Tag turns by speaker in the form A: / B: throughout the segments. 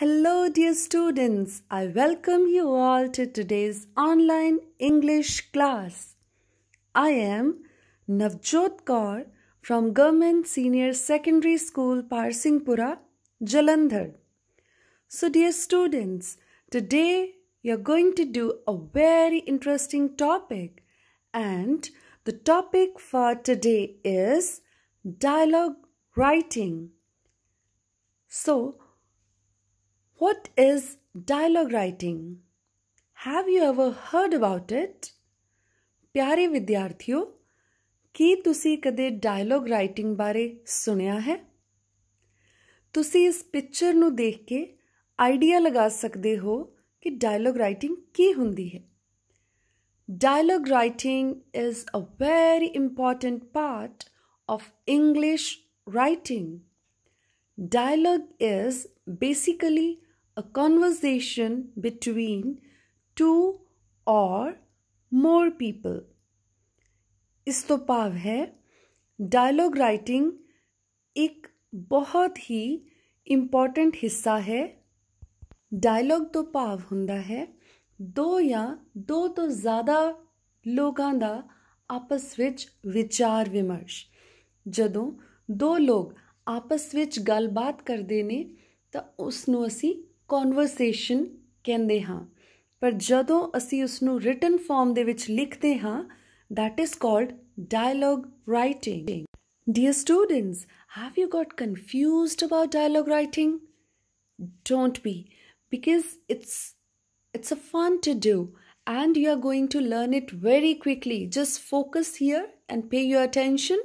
A: Hello, dear students. I welcome you all to today's online English class. I am Navjot Kaur from Government Senior Secondary School, Parsingpura, Jalandhar. So, dear students, today you're going to do a very interesting topic, and the topic for today is dialogue writing. So, What is dialogue writing? Have you ever heard about it? प्यारे विद्यार्थियों की ती कद dialogue writing बारे सुनिया है ती इस पिक्चर न देख के आइडिया लगा सकते हो कि डायलॉग राइटिंग की होंगी है dialogue writing is a very important part of English writing dialogue is basically a conversation between two or more people. इस्तोपाव है डायलॉग राइटिंग एक बहुत ही इम्पॉर्टेंट हिस्सा है ਡਾਇਲੌਗ ਤੋਂ ਭਾਵ ਹੁੰਦਾ ਹੈ ਦੋ ਜਾਂ ਦੋ ਤੋਂ ਜ਼ਿਆਦਾ ਲੋਕਾਂ ਦਾ ਆਪਸ ਵਿੱਚ ਵਿਚਾਰ ਵਿਮਰਸ਼ ਜਦੋਂ ਦੋ ਲੋਕ ਆਪਸ ਵਿੱਚ ਗੱਲਬਾਤ ਕਰਦੇ ਨੇ ਤਾਂ ਉਸ ਨੂੰ ਅਸੀਂ Conversation ਕਹਿੰਦੇ ਹਾਂ ਪਰ ਜਦੋਂ ਅਸੀਂ ਉਸ ਨੂੰ ਰਿਟਨ ਫਾਰਮ ਦੇ ਵਿੱਚ ਲਿਖਦੇ ਹਾਂ that is called dialogue writing. Dear students, have you got confused about dialogue writing? Don't be because it's it's a fun to do and you are going to learn it very quickly. Just focus here and pay your attention.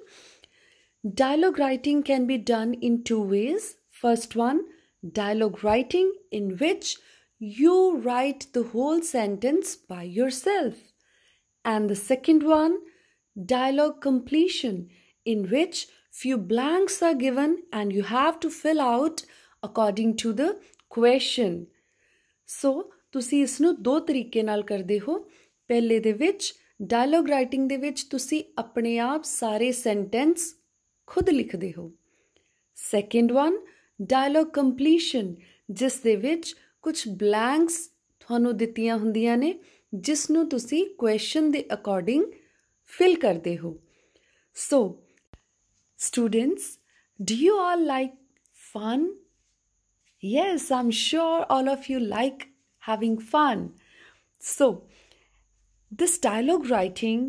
A: Dialogue writing can be done in two ways. First one, dialogue writing in which you write the whole sentence by yourself. And the second one, dialogue completion, in which few blanks are given and you have to fill out according to the question. So, ਤੁਸੀਂ ਇਸ ਨੂੰ ਦੋ ਤਰੀਕੇ ਨਾਲ ਕਰਦੇ ਹੋ ਪਹਿਲੇ ਦੇ ਵਿੱਚ ਡਾਇਲੌਗ ਰਾਈਟਿੰਗ ਦੇ ਵਿੱਚ ਤੁਸੀਂ ਆਪਣੇ ਆਪ ਸਾਰੇ ਸੈਂਟੈਂਸ ਖੁਦ ਲਿਖਦੇ ਹੋ ਸੈਕਿੰਡ ਵਨ ਡਾਇਲੌਗ ਕੰਪਲੀਸ਼ਨ ਜਿਸ ਦੇ ਵਿੱਚ ਕੁਝ ਬਲੈਂਕਸ ਤੁਹਾਨੂੰ ਦਿੱਤੀਆਂ ਹੁੰਦੀਆਂ ਨੇ ਜਿਸ ਨੂੰ ਤੁਸੀਂ ਕੁਐਸਚਨ ਦੇ ਅਕੋਰਡਿੰਗ ਫਿਲ ਕਰਦੇ ਹੋ so students do you all like fun yes i'm sure all of you like having fun so this dialogue writing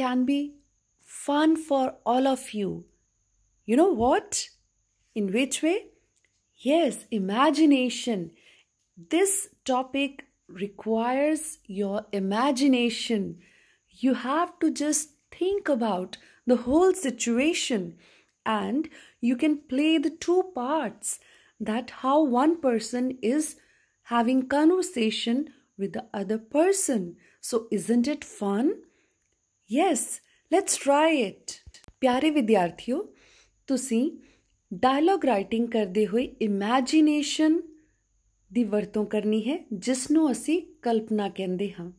A: can be fun for all of you you know what In which way? Yes, imagination. This topic requires your imagination. You have to just think about the whole situation and you can play the two parts that how one person is having conversation with the other person. So isn't it fun? Yes, let's try it. ਪਿਆਰੇ ਵਿਦਿਆਰਥੀਓ ਤੁਸੀਂ dialogue writing ਕਰਦੇ ਹੋਏ imagination ਦੀ ਵਰਤੋਂ ਕਰਨੀ ਹੈ ਜਿਸ ਨੂੰ ਅਸੀਂ ਕਲਪਨਾ ਕਹਿੰਦੇ ਹਾਂ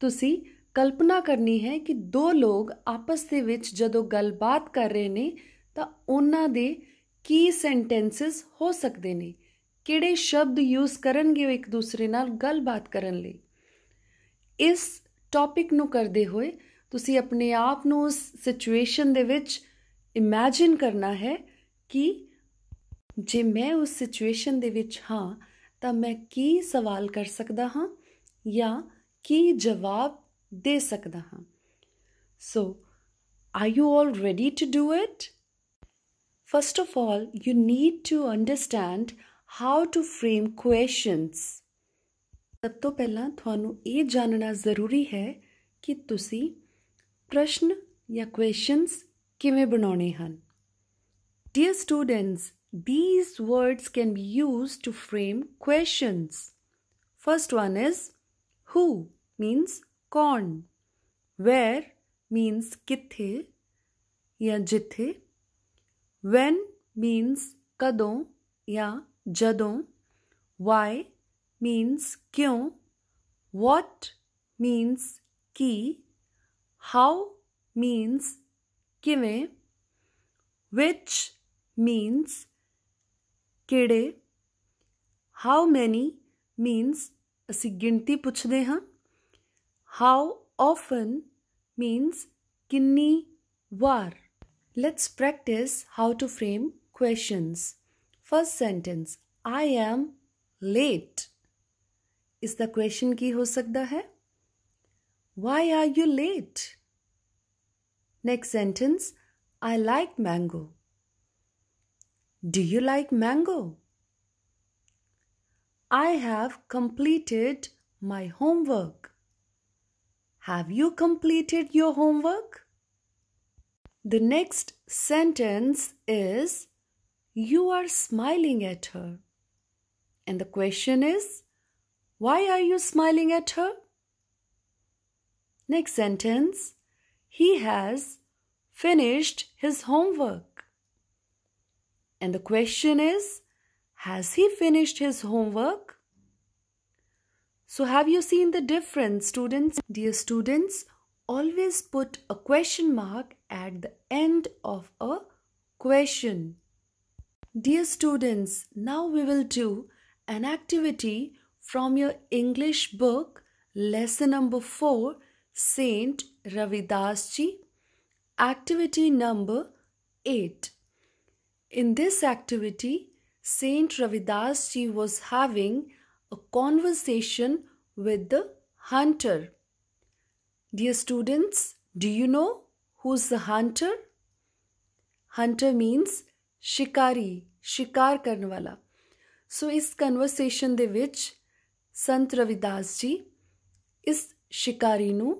A: ਤੁਸੀਂ ਕਲਪਨਾ ਕਰਨੀ ਹੈ ਕਿ ਦੋ ਲੋਕ ਆਪਸ ਦੇ ਵਿੱਚ ਜਦੋਂ ਗੱਲਬਾਤ ਕਰ ਰਹੇ ਨੇ ਤਾਂ ਉਹਨਾਂ ਦੇ ਕੀ ਸੈਂਟੈਂਸਸ ਹੋ ਸਕਦੇ ਨੇ ਕਿਹੜੇ ਸ਼ਬਦ ਯੂਜ਼ ਕਰਨਗੇ ਉਹ ਇੱਕ ਦੂਸਰੇ ਨਾਲ ਗੱਲਬਾਤ ਕਰਨ ਲਈ ਇਸ ਟੌਪਿਕ ਨੂੰ ਕਰਦੇ ਹੋਏ ਤੁਸੀਂ ਆਪਣੇ ਆਪ ਨੂੰ ਉਸ ਸਿਚੁਏਸ਼ਨ ਦੇ ਵਿੱਚ ਇਮੇਜਿਨ ਕਰਨਾ ਹੈ ਕਿ ਜੇ ਮੈਂ ਉਸ ਸਿਚੁਏਸ਼ਨ ਦੇ ਵਿੱਚ ਹਾਂ ਤਾਂ ਮੈਂ ਕੀ ਸਵਾਲ ਕਰ ਸਕਦਾ ਹਾਂ ਜਾਂ ਕੀ ਜਵਾਬ ਦੇ ਸਕਦਾ ਹਾਂ so are you all ready to do it first of all you need to understand how to frame questions ਸਭ ਤੋਂ ਪਹਿਲਾਂ ਤੁਹਾਨੂੰ ਇਹ ਜਾਣਨਾ ਜ਼ਰੂਰੀ ਹੈ ਕਿ ਤੁਸੀਂ ਪ੍ਰਸ਼ਨ ਜਾਂ ਕੁਐਸਚਨਸ ਕਿਵੇਂ ਬਣਾਉਣੇ ਹਨ Dear students, these words can be used to frame questions. First one is who means कौन where means किथे या जिथे when means कदों या जदों why means क्यों what means की how means किवें which means ਕਿਹੜੇ how many means ਅਸੀਂ ਗਿਣਤੀ ਪੁੱਛਦੇ ਹਾਂ how often means ਕਿੰਨੀ ਵਾਰ let's practice how to frame questions first sentence i am late Is the question Ki ho ਸਕਦਾ ਹੈ Why are you late? Next sentence I like mango. Do you like mango? I have completed my homework. Have you completed your homework? The next sentence is You are smiling at her. And the question is Why are you smiling at her? Next sentence He has finished his homework. And the question is, has he finished his homework? So have you seen the difference, students? Dear students, always put a question mark at the end of a question. Dear students, now we will do an activity from your English book, lesson number 4, Saint Ravidasji, activity number 8. In this activity, Saint Ravidas ji was having a conversation with the hunter. Dear students, do you know who's the hunter? Hunter means shikari, shikar ਕਰਨ ਵਾਲਾ. ਸੋ ਇਸ conversation ਦੇ ਵਿੱਚ ਸੰਤ ਰਵਿਦਾਸ ਜੀ ਇਸ ਸ਼ਿਕਾਰੀ ਨੂੰ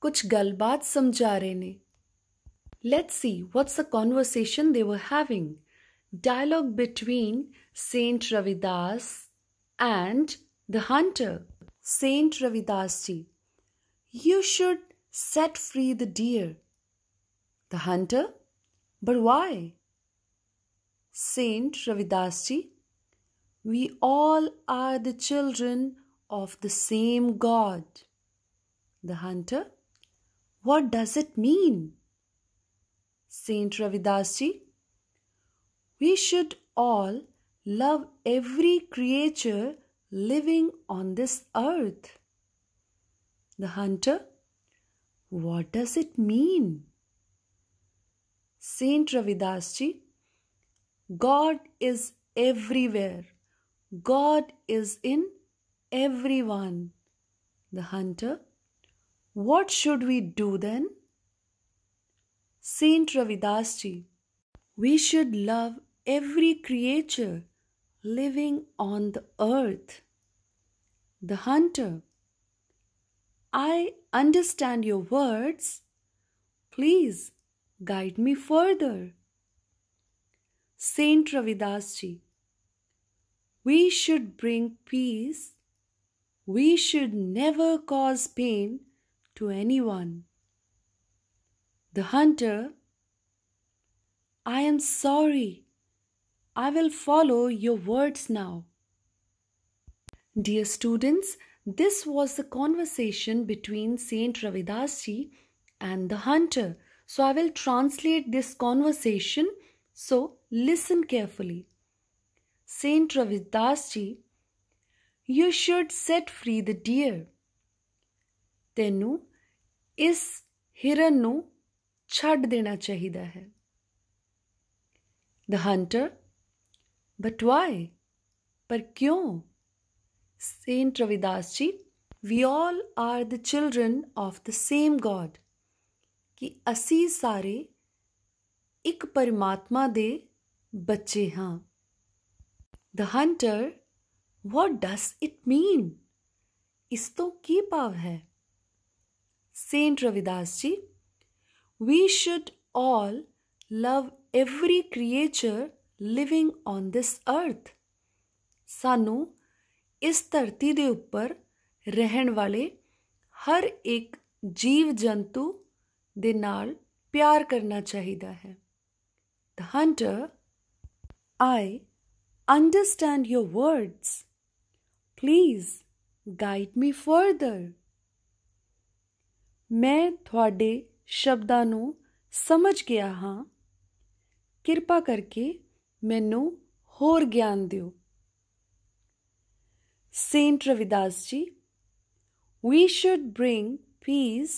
A: ਕੁਝ ਗੱਲਬਾਤ ਸਮਝਾ ਰਹੇ ਨੇ Let's see what's the conversation they were having. Dialogue between Saint Ravidas and the hunter. Saint Ravidasji, you should set free the deer. The hunter, but why? Saint Ravidasji, we all are the children of the same God. The hunter, what does it mean? Saint Ravidas ji. We should all love every creature living on this earth. The hunter, what does it mean? Saint Ravidas ji, God is everywhere. God is in everyone. The hunter, what should we do then? Saint Ravidas ji. We should love every creature living on the earth. The hunter. I understand your words. Please guide me further. Saint Ravidas ji. We should bring peace. We should never cause pain to anyone. The hunter, I am sorry. I will follow your words now. Dear students, this was the conversation between Saint Ravidasi and the hunter. So I will translate this conversation. So listen carefully. Saint Ravidasi. you should set free the deer. Tenu, is ਹਿਰਨ ਨੂੰ ਛੱਡ ਦੇਣਾ ਚਾਹੀਦਾ ਹੈ the hunter but Y ਪਰ ਕਿਉਂ saint Ravidas ji we all are the children of the same God ਕਿ ਅਸੀਂ ਸਾਰੇ ਇੱਕ ਪਰਮਾਤਮਾ ਦੇ ਬੱਚੇ ਹਾਂ the hunter what does it mean ਇਸ ਤੋਂ ਕੀ ਭਾਵ ਹੈ ਸੇਂਟ ਰਵਿਦਾਸ ਜੀ We should all love every creature living on this earth. ਸਾਨੂੰ ਇਸ ਧਰਤੀ ਦੇ ਉੱਪਰ ਰਹਿਣ ਵਾਲੇ ਹਰ ਇੱਕ ਜੀਵ ਜੰਤੂ ਦੇ ਨਾਲ ਪਿਆਰ ਕਰਨਾ ਚਾਹੀਦਾ ਹੈ the hunter I understand your words please guide me further ਮੈਂ ਤੁਹਾਡੇ ਸ਼ਬਦਾਂ ਨੂੰ ਸਮਝ ਗਿਆ ਹਾਂ ਕਿਰਪਾ ਕਰਕੇ ਮੈਨੂੰ ਹੋਰ ਗਿਆਨ ਦਿਓ Saint Ravidas ji, we should bring peace.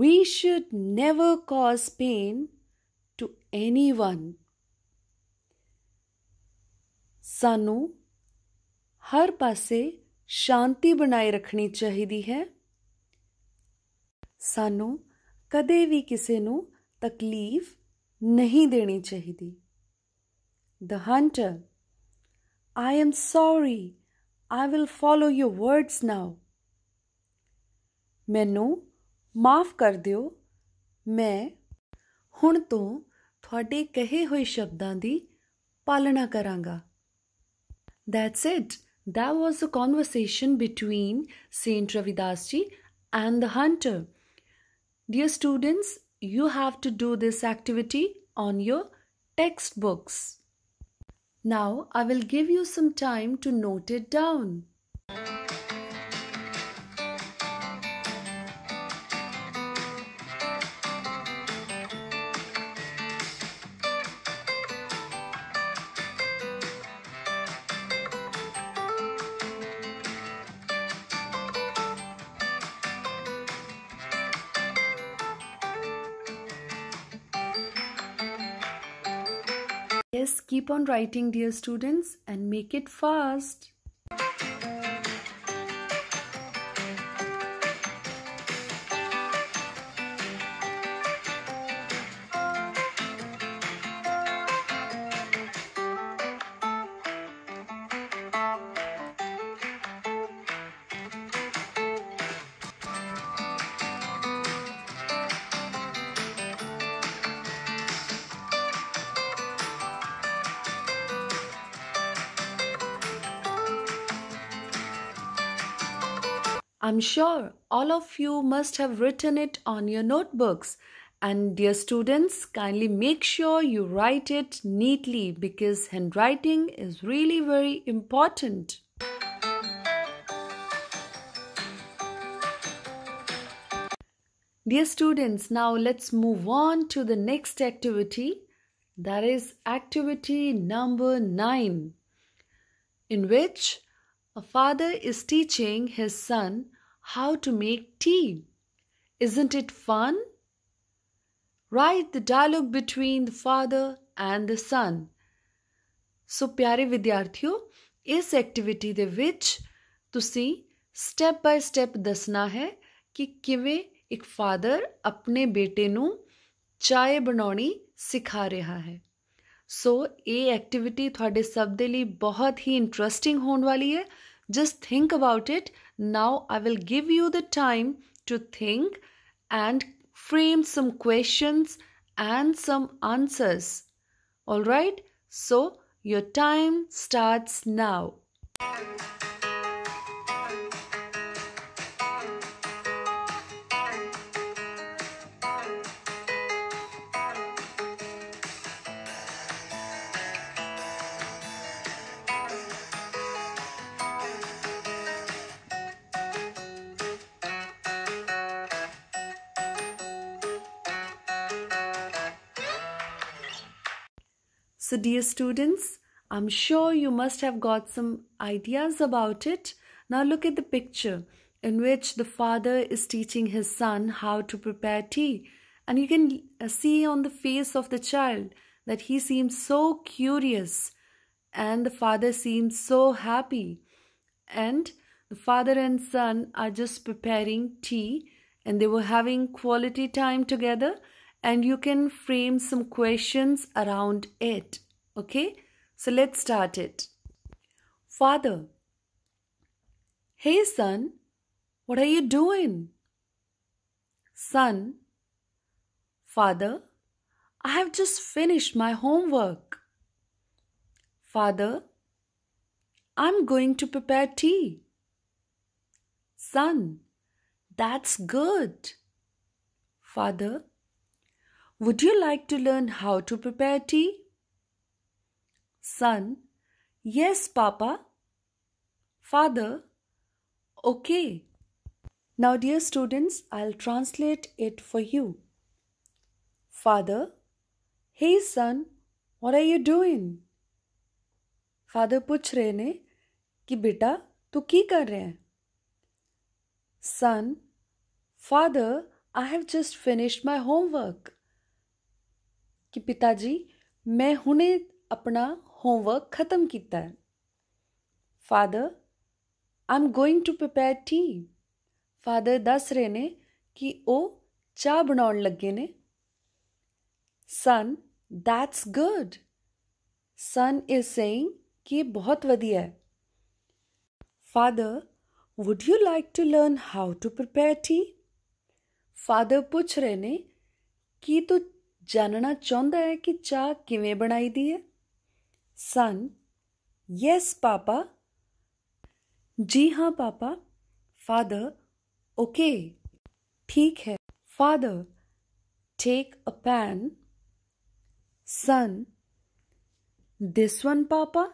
A: We should never cause pain to anyone. ਸਾਨੂੰ ਹਰ ਪਾਸੇ ਸ਼ਾਂਤੀ ਬਣਾਈ ਰੱਖਣੀ ਚਾਹੀਦੀ ਹੈ ਸਾਨੂੰ ਕਦੇ ਵੀ ਕਿਸੇ ਨੂੰ ਤਕਲੀਫ ਨਹੀਂ ਦੇਣੀ ਚਾਹੀਦੀ the hunter I am sorry I will follow your words now ਮੈਨੂੰ ਮਾਫ ਕਰ ਦਿਓ ਮੈਂ ਹੁਣ ਤੋਂ ਤੁਹਾਡੇ ਕਹੇ ਹੋਏ ਸ਼ਬਦਾਂ ਦੀ ਪਾਲਣਾ ਕਰਾਂਗਾ that's it that was a conversation between Saint Ravidas ji and the hunter. Dear students, you have to do this activity on your textbooks. Now I will give you some time to note it down. keep on writing, dear students, and make it fast. I'm sure all of you must have written it on your notebooks. And dear students, kindly make sure you write it neatly because handwriting is really very important. Dear students, now let's move on to the next activity. That is activity number 9 in which a father is teaching his son how to make tea. Isn't it fun? Write the dialogue between the father and the son. So ਪਿਆਰੇ ਵਿਦਿਆਰਥੀਓ ਇਸ activity ਦੇ ਵਿੱਚ ਤੁਸੀਂ step by step ਦੱਸਣਾ ਹੈ ਕਿ ਕਿਵੇਂ ਇੱਕ ਫਾਦਰ ਆਪਣੇ ਬੇਟੇ ਨੂੰ ਚਾਹ ਬਣਾਉਣੀ ਸਿਖਾ ਰਿਹਾ ਹੈ ਸੋ ਇਹ ਐਕਟੀਵਿਟੀ ਤੁਹਾਡੇ ਸਭ ਦੇ ਲਈ ਬਹੁਤ ਹੀ ਇੰਟਰਸਟਿੰਗ ਹੋਣ ਵਾਲੀ ਹੈ Just think about it. Now I will give you the time to think and frame some questions and some answers. Alright? So your time starts now. So, dear students, I'm sure you must have got some ideas about it. Now, look at the picture in which the father is teaching his son how to prepare tea. And you can uh, see on the face of the child that he seems so curious and the father seems so happy. And the father and son are just preparing tea and they were having quality time together and you can frame some questions around it. Okay, so let's start it. Father, hey son, what are you doing? Son, Father, I have just finished my homework. Father, I'm going to prepare tea. Son, that's good. Father, would you like to learn how to prepare tea? Son, yes, Papa. Father, okay. Now, dear students, I'll translate it for you. Father, hey son, what are you doing? Father, पूछ रहे ने कि बेटा तू की कर रहे हैं son father I have just finished कि पिता जी मैं हुने अपना होमवर्क खत्म किया है father I am going to prepare tea father दस रहे ने कि ओ चाह बना लगे ने son that's good son is saying कि बहुत वधिया है father would you like to learn how to prepare tea father पूछ रहे ने कि तू जानना चाहता है कि चाह ਕਿਵੇਂ बनाई दी है सन ਯੈਸ पापा जी ਹਾਂ हाँ, पापा फादर ओके ठीक है father take a pan son this one papa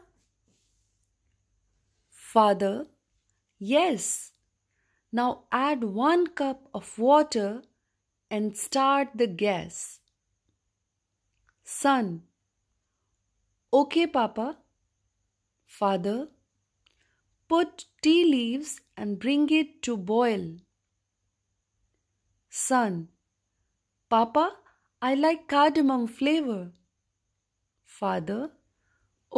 A: father yes now add one cup of water and start the gas Son. Okay, Papa. Father. Put tea leaves and bring it to boil. Son. Papa, I like cardamom flavor. Father.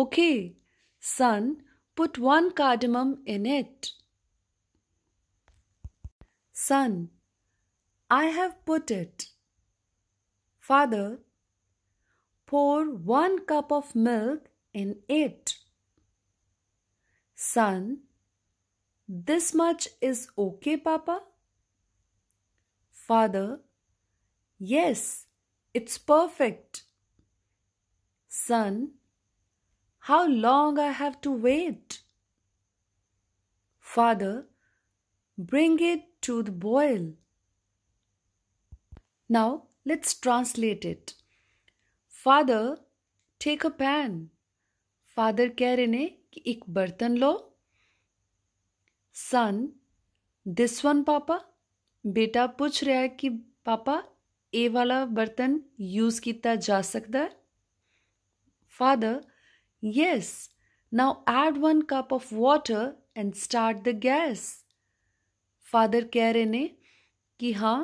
A: Okay. Son, put one cardamom in it. Son, I have put it. Father, pour 1 cup of milk in it. Son, this much is okay, Papa? Father, yes, it's perfect. Son, how long I have to wait? Father, bring it to the boil. Now let's translate it. Father take a pan father कह रहे ने कि एक बर्तन लो सन this one पापा बेटा पूछ रहा है कि पापा ए वाला बर्तन यूज किया जा सकता है father yes now add one cup of water and start the gas father कह रहे ने कि हाँ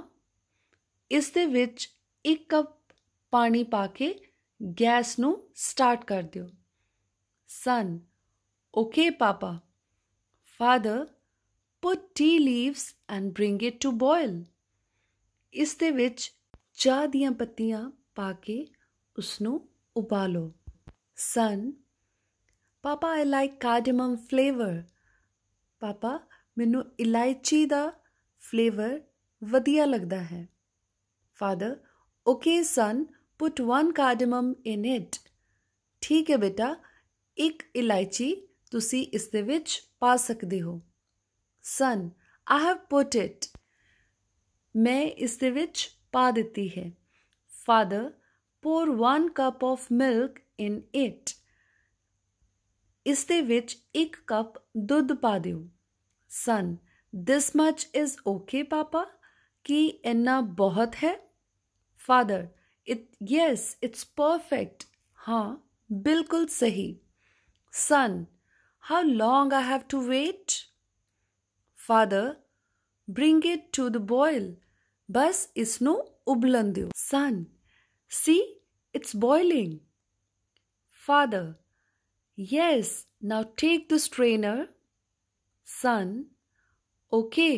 A: इस दे विच एक कप पानी पाके ਗੈਸ ਨੂੰ ਸਟਾਰਟ ਕਰ ਦਿਓ son okay papa father put tea leaves and bring it to boil ਇਸ ਦੇ ਵਿੱਚ ਚਾਹ ਦੀਆਂ ਪੱਤੀਆਂ ਪਾ ਕੇ ਉਸ ਨੂੰ ਉਬਾਲੋ son papa i like cardamom flavor papa ਮੈਨੂੰ ਇਲਾਇਚੀ ਦਾ ਫਲੇਵਰ ਵਧੀਆ ਲੱਗਦਾ ਹੈ father okay son put one cardamom in it ਠੀਕ ਹੈ ਬੇਟਾ ਇੱਕ ਇਲਾਇਚੀ ਤੁਸੀਂ ਇਸ ਦੇ ਵਿੱਚ ਪਾ ਸਕਦੇ ਹੋ ਸਨ ਆਈ ਹੈਵ ਪੁਟ ਇਟ ਮੈਂ ਇਸ ਦੇ ਵਿੱਚ ਪਾ ਦਿੱਤੀ ਹੈ father pour 1 cup of milk in it ਇਸ ਦੇ ਵਿੱਚ 1 ਕੱਪ ਦੁੱਧ ਪਾ ਦਿਓ ਸਨ this much is okay papa ki ਇੰਨਾ ਬਹੁਤ ਹੈ father it yes it's perfect huh bilkul sahi son how long i have to wait father bring it to the boil bas is no deo son see it's boiling father yes now take the strainer son okay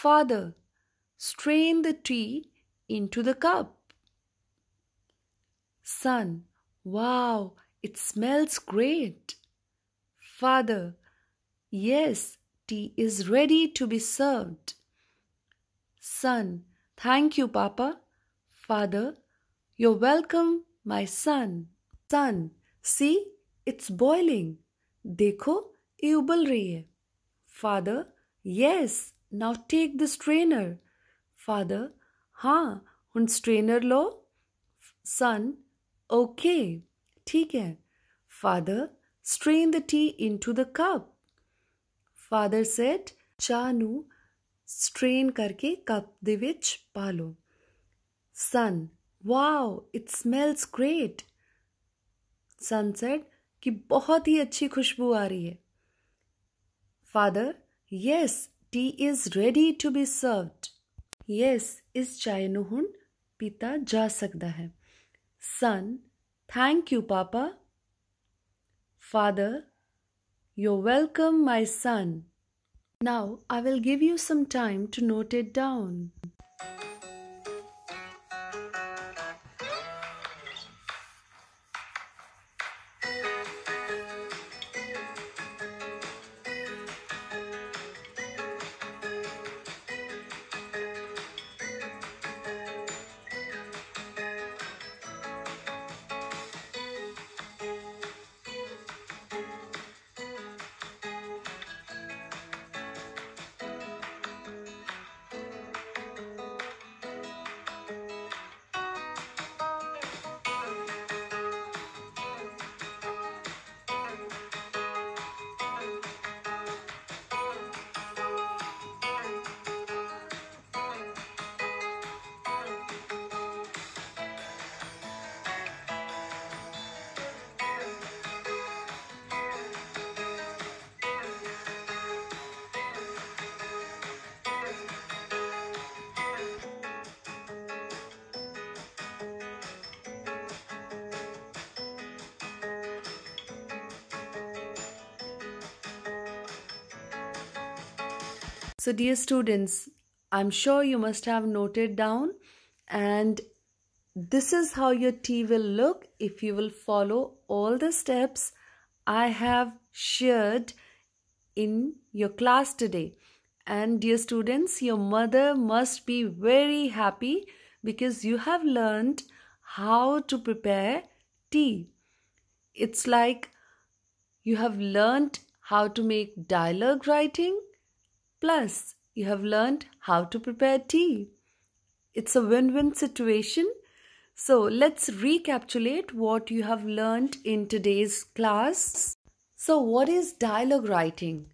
A: father strain the tea into the cup. Son, wow, it smells great. Father, yes, tea is ready to be served. Son, thank you, Papa. Father, you're welcome, my son. Son, see, it's boiling. Dekho, ये उबल रही है now take the strainer. Father, हाँ हूँ strainer लो सन okay ठीक है father strain the tea in to the cup father सेट ਚਾਹ स्ट्रेन करके कप ਕੱਪ ਦੇ ਵਿੱਚ ਪਾ सन ਸਨ ਵਾਓ ਇਟ की बहुत ही अच्छी खुशबू आ रही है father yes tea is ready to be served yes इस चाय नु पीता जा सकता है son thank you papa father you welcome my son now I will give you some time to note it down So dear students, I'm sure you must have noted down and this is how your tea will look if you will follow all the steps I have shared in your class today. And dear students, your mother must be very happy because you have learned how to prepare tea. It's like you have learned how to make dialogue writing Plus, you have learned how to prepare tea. It's a win-win situation. So let's recapitulate what you have learned in today's class. So what is dialogue writing?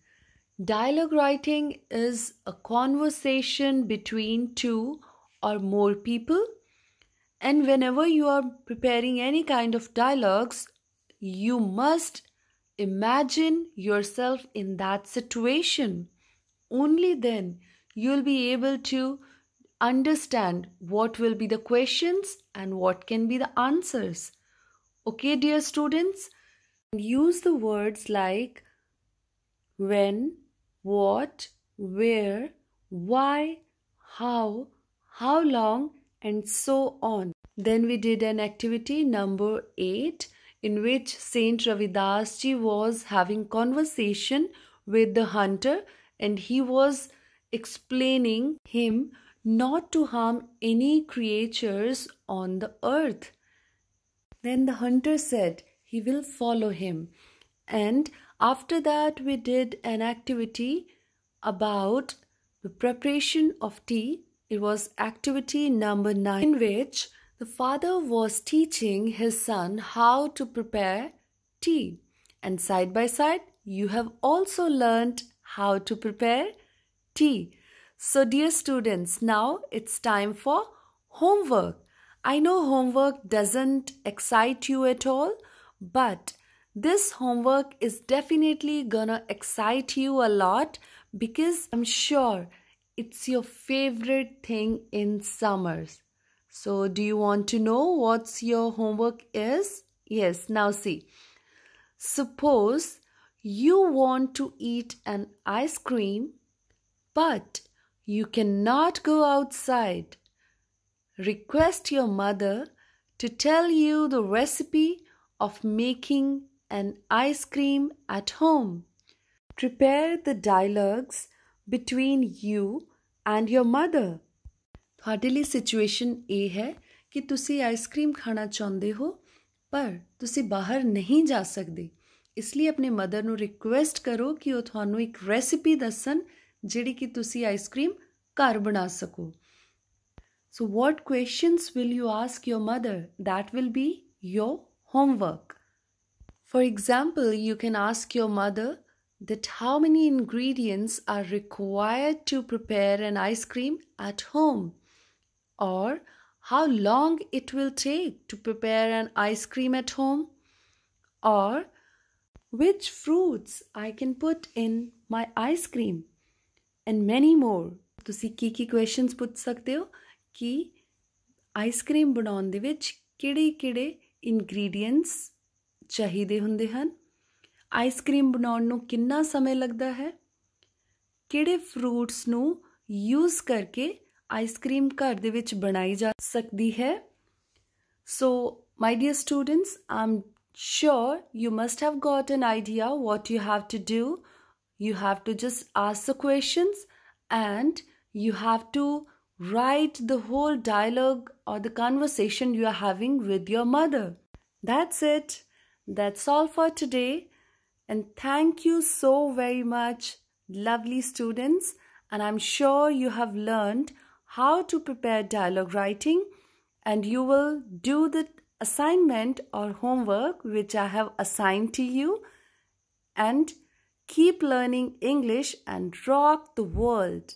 A: Dialogue writing is a conversation between two or more people. And whenever you are preparing any kind of dialogues, you must imagine yourself in that situation. Only then you'll be able to understand what will be the questions and what can be the answers. Okay, dear students, use the words like when, what, where, why, how, how long, and so on. Then we did an activity number 8 in which Saint Ravidas ji was having conversation with the hunter and he was explaining him not to harm any creatures on the earth. Then the hunter said he will follow him. And after that, we did an activity about the preparation of tea. It was activity number nine, in which the father was teaching his son how to prepare tea. And side by side, you have also learnt how to prepare tea. So dear students, now it's time for homework. I know homework doesn't excite you at all, but this homework is definitely gonna excite you a lot because I'm sure it's your favorite thing in summers. So do you want to know what's your homework is? Yes, now see. Suppose you want to eat an ice cream, but you cannot go outside. Request your mother to tell you the recipe of making an ice cream at home. Prepare the dialogues between you and your mother. ਤੁਹਾਡੇ ਲਈ situation ਇਹ ਹੈ ਕਿ ਤੁਸੀਂ ice cream ਖਾਣਾ ਚਾਹੁੰਦੇ ਹੋ ਪਰ ਤੁਸੀਂ ਬਾਹਰ ਨਹੀਂ ਜਾ ਸਕਦੇ ਇਸ ਲਈ ਆਪਣੇ ਮਦਰ ਨੂੰ ਰਿਕੁਐਸਟ ਕਰੋ ਕਿ ਉਹ ਤੁਹਾਨੂੰ ਇੱਕ ਰੈਸਿਪੀ ਦੱਸਣ ਜਿਹੜੀ ਕਿ ਤੁਸੀਂ ਆਈਸਕ੍ਰੀਮ ਘਰ ਬਣਾ ਸਕੋ so what questions will you ask your mother that will be your homework For example, you can ask your mother that how many ingredients are required to prepare an ice cream at home or how long it will take to prepare an ice cream at home or which fruits I can put in my ice cream and many more ਤੁਸੀਂ ਕੀ ਕੀ questions ਪੁੱਛ ਸਕਦੇ ਹੋ ਕਿ ice cream ਬਣਾਉਣ ਦੇ ਵਿੱਚ ਕਿਹੜੇ-ਕਿਹੜੇ ingredients ਚਾਹੀਦੇ ਹੁੰਦੇ ਹਨ ਆਈਸਕ੍ਰੀਮ ਬਣਾਉਣ ਨੂੰ ਕਿੰਨਾ ਸਮਾਂ ਲੱਗਦਾ ਹੈ ਕਿਹੜੇ ਫਰੂਟਸ ਨੂੰ ਯੂਜ਼ ਕਰਕੇ ਆਈਸਕ੍ਰੀਮ ਘਰ ਦੇ ਵਿੱਚ ਬਣਾਈ ਜਾ ਸਕਦੀ ਹੈ so my dear students um Sure, you must have got an idea what you have to do. You have to just ask the questions and you have to write the whole dialogue or the conversation you are having with your mother. That's it. That's all for today. And thank you so very much, lovely students. And I'm sure you have learned how to prepare dialogue writing and you will do the assignment or homework which I have assigned to you and keep learning English and rock the world.